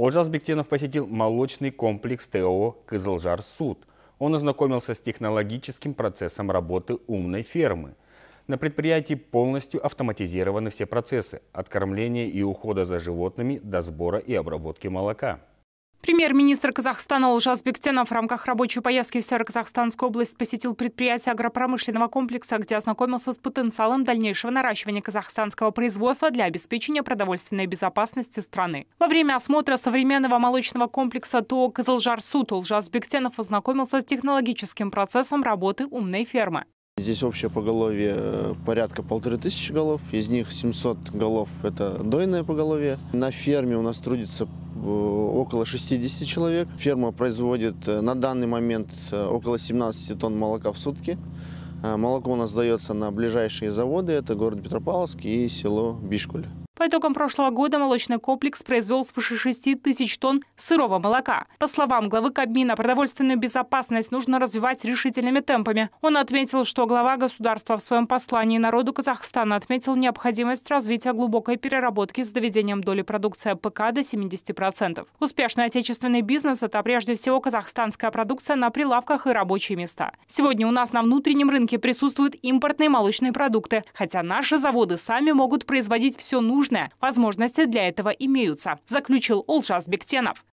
Олжас Бектенов посетил молочный комплекс ТО «Кызылжар-Суд». Он ознакомился с технологическим процессом работы умной фермы. На предприятии полностью автоматизированы все процессы – от кормления и ухода за животными до сбора и обработки молока. Премьер-министр Казахстана Олжас Бектенов в рамках рабочей поездки в североказахстанскую область посетил предприятие агропромышленного комплекса, где ознакомился с потенциалом дальнейшего наращивания казахстанского производства для обеспечения продовольственной безопасности страны. Во время осмотра современного молочного комплекса ТО «Казалжар-Суд» Олжас Бектенов ознакомился с технологическим процессом работы умной фермы. Здесь общее поголовье э, порядка полторы тысячи голов, из них 700 голов – это дойное поголовье. На ферме у нас трудится Э, около 60 человек. Ферма производит э, на данный момент э, около 17 тонн молока в сутки. Молоко у нас сдается на ближайшие заводы. Это город Петропавловск и село Бишкуль. По итогам прошлого года молочный комплекс произвел свыше 6 тысяч тонн сырого молока. По словам главы Кабмина, продовольственную безопасность нужно развивать решительными темпами. Он отметил, что глава государства в своем послании народу Казахстана отметил необходимость развития глубокой переработки с доведением доли продукции ПК до 70%. Успешный отечественный бизнес – это прежде всего казахстанская продукция на прилавках и рабочие места. Сегодня у нас на внутреннем рынке присутствуют импортные молочные продукты, хотя наши заводы сами могут производить все нужное нужное, возможности для этого имеются, заключил Олжас Бектенов.